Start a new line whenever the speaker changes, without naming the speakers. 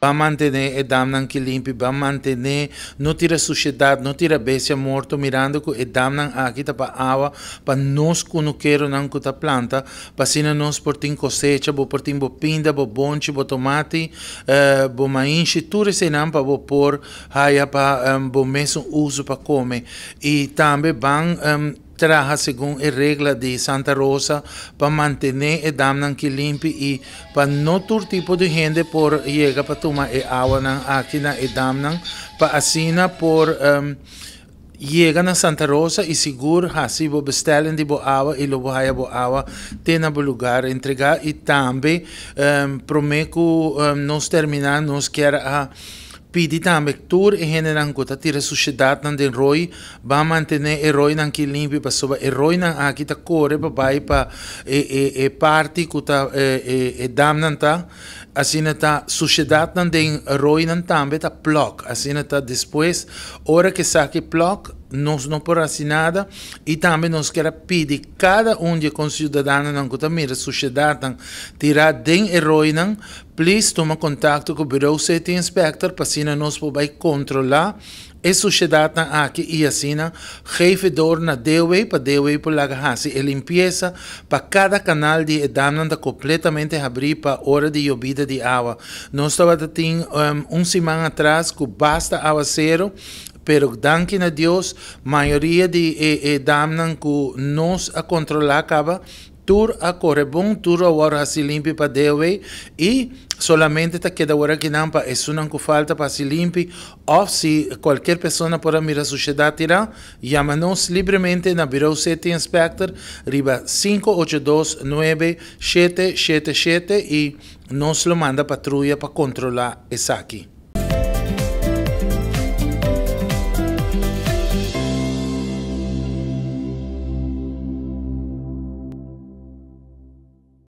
para manter a Damnan que limpe, para manter, não tira a sociedade, não tira bestia morto morta, mirando que a Damnan aqui está para água, para nós que não quero não que está planta, para se não nós portim cosecha, bo portim bo pinda, bo bonche, bo tomate, uh, bo mainche, tudo isso não para bo por aí para um, bo mesmo uso para comer. E também vão... Um, traja según a regra de Santa Rosa para mantener el dam que limpe e para não todo tipo de gente por llegar para tomar água não aqui na el dam para así por um, Llega na Santa Rosa e seguro assim vou bestellen de água e aí boa água tem na lugar entregar e também um, prometo um, nos terminar nos quer a uh, Pidi também tur e generan gota tira sociedade nan den roi, ba mantener eroi nan ki limpi pa soba eroi nan aki ta core pa bai pa e e e parti ku ta e e e dam nan ta, assim ta sociedade nan den eroi nan tambe ta block, assim ta depois ora que saque block nos não por assim nada e também nós quer pedir cada um de concidadãos não que também a sociedade tirar den heroína please toma contato com o Bureau Safety Inspector para assim nós poder controlar a sociedade aqui e assim geven door na DOE para DOE para lá fazer a limpeza para cada canal de dano completamente abrir para hora de llovida de água nós estava tem um, um semana atrás que basta água zero pero gracias a Dios, mayoría de eh, eh, damnan que nos a controlar acaba, tur a bon tur a wara si limpi pa dewe y solamente te queda ahora que nampa es una falta para si limpi o si cualquier persona para mirar ciudad tira llámanos libremente en Bureau City Inspector riba 582 9777 y nos lo manda patrulla para controlar esa aquí.